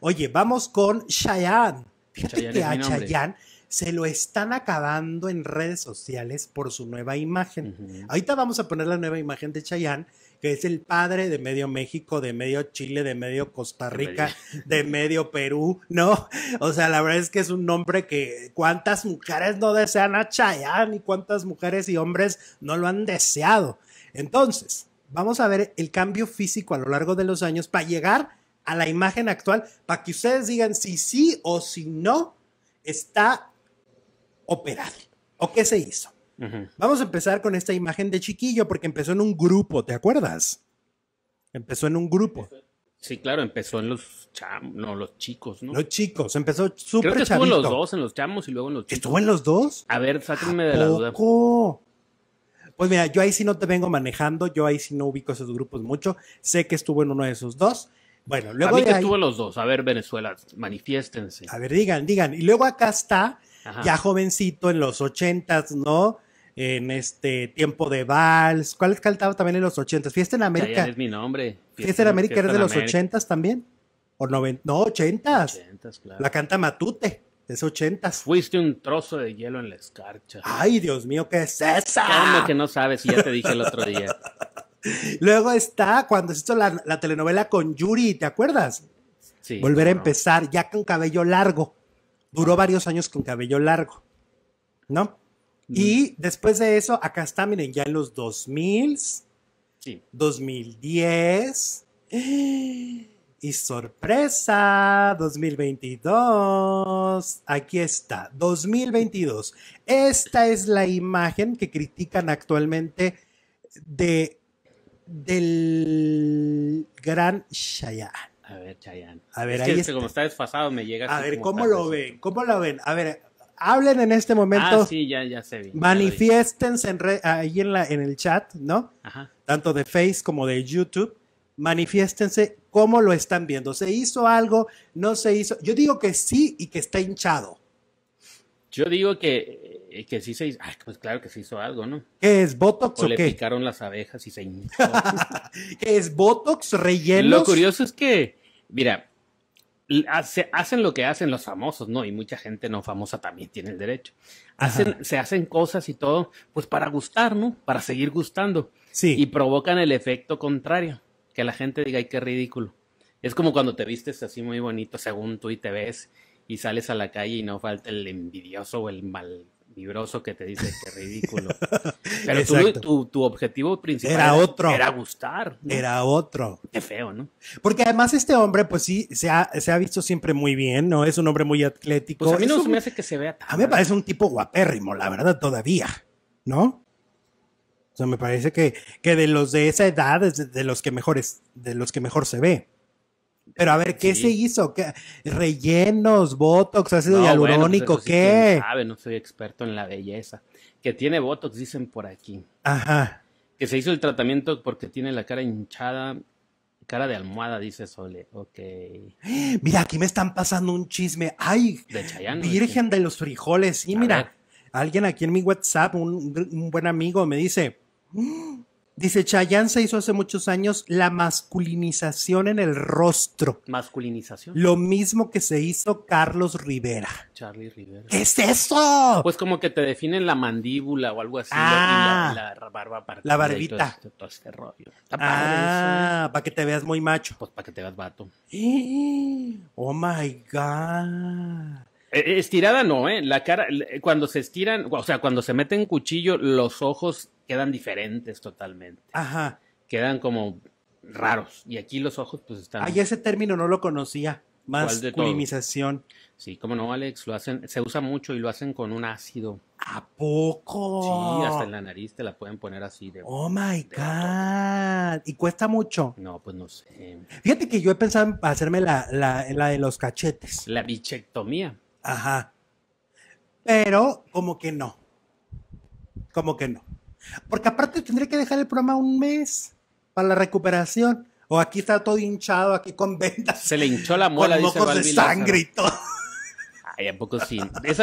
Oye, vamos con Cheyenne. Fíjate que a Chayanne se lo están acabando en redes sociales por su nueva imagen. Ahorita vamos a poner la nueva imagen de Chayanne, que es el padre de medio México, de medio Chile, de medio Costa Rica, de medio Perú, ¿no? O sea, la verdad es que es un nombre que cuántas mujeres no desean a Chayanne y cuántas mujeres y hombres no lo han deseado. Entonces, vamos a ver el cambio físico a lo largo de los años para llegar a la imagen actual para que ustedes digan si sí o si no está operado o qué se hizo. Vamos a empezar con esta imagen de chiquillo porque empezó en un grupo, ¿te acuerdas? Empezó en un grupo. Sí, claro, empezó en los chamos, no, los chicos, ¿no? Los chicos, empezó súper Creo estuvo en los dos, en los chamos y luego en los chicos. ¿Estuvo en los dos? A ver, sáquenme de la duda. Pues mira, yo ahí sí no te vengo manejando, yo ahí sí no ubico esos grupos mucho. Sé que estuvo en uno de esos dos. Bueno, luego. A mí los dos. A ver, Venezuela, manifiéstense. A ver, digan, digan. Y luego acá está, ya jovencito en los ochentas, ¿no? En este tiempo de Vals. ¿Cuál cantaba también en los ochentas? Fiesta en América. es mi nombre. Fiesta, en América ¿eres de los ochentas también. O No, ochentas. ochentas claro. La canta Matute. Es ochentas. Fuiste un trozo de hielo en la escarcha. Ay, Dios mío, ¿qué es esa? que no sabes, ya te dije el otro día. Luego está cuando se hizo la, telenovela con Yuri, ¿te acuerdas? Sí, Volver a empezar, ya con cabello largo. Duró varios años con cabello largo, ¿no? Y mm. después de eso, acá está, miren, ya en los 2000, sí. 2010. Y sorpresa, 2022. Aquí está, 2022. Esta es la imagen que critican actualmente de del gran Cheyenne. A ver, Chayanne. A ver, ahí que como está desfasado me llega. A ver, ¿cómo lo ven? ¿Cómo lo ven? A ver, hablen en este momento. Ah, sí, ya, ya se Manifiéstense ahí en, la, en el chat, ¿no? Ajá. Tanto de Face como de YouTube. Manifiéstense cómo lo están viendo. ¿Se hizo algo? ¿No se hizo? Yo digo que sí y que está hinchado. Yo digo que eh, que sí se hizo, pues claro que se hizo algo, ¿no? ¿Qué es Botox o, o le picaron las abejas y se ¿Qué es Botox ¿Rellenos? Lo curioso es que, mira, hacen lo que hacen los famosos, ¿no? Y mucha gente no famosa también tiene el derecho. Hacen, se hacen cosas y todo, pues para gustar, ¿no? Para seguir gustando. Sí. Y provocan el efecto contrario, que la gente diga, ay, qué ridículo. Es como cuando te vistes así muy bonito, según tú, y te ves y sales a la calle y no falta el envidioso o el mal Libroso que te dice que ridículo. Pero tu, objetivo principal era, otro. Era gustar. Era otro. Qué feo, ¿no? Porque además este hombre, pues sí, se ha, se ha visto siempre muy bien, ¿no? Es un hombre muy atlético. Pues a mí no me hace que se vea tan. A mí me parece un tipo guapérrimo, la verdad, todavía, ¿no? O sea, me parece que, que de los de esa edad es de los que mejores, de los que mejor se ve. Pero a ver, ¿qué se hizo? ¿Rellenos, botox, ácido sido hialurónico? Bueno, pues sí ¿Qué? Sabe, no soy experto en la belleza. Que tiene botox, dicen por aquí. Ajá. Que se hizo el tratamiento porque tiene la cara hinchada cara de almohada, dice Sole. Ok. Mira, aquí me están pasando un chisme. ¡Ay! De Virgen de los frijoles. Y mira, alguien aquí en mi WhatsApp, un, buen amigo, me dice: Dice, Chayanne se hizo hace muchos años la masculinización en el rostro. ¿Masculinización? Lo mismo que se hizo Carlos Rivera. Charlie Rivera. ¿Qué es eso? Pues como que te definen la mandíbula o algo así. Ah, la, La barbita. Este, este ah, para que te veas muy macho. Pues para que te veas vato. oh my God. Eh, eh, estirada no, ¿eh? La cara, eh, cuando se estiran, o sea, cuando se mete meten cuchillo, los ojos quedan diferentes totalmente. Ajá. Quedan como raros. Y aquí los ojos, pues están. Ay, ese término no lo conocía. Más optimización. Sí, cómo no, Alex, lo hacen, se usa mucho y lo hacen con un ácido. ¿A poco? Sí, hasta en la nariz te la pueden poner así de. Oh my God. ¿Y cuesta mucho? No, pues no sé. Fíjate que yo he pensado en hacerme la, la de los cachetes. La bichectomía. Ajá. Pero como que no. Como que no. Porque aparte tendría que dejar el programa un mes para la recuperación. O aquí está todo hinchado, aquí con vendas. Se le hinchó la muela, con dice de sangre y todo. Ay, ¿a poco sí? Esa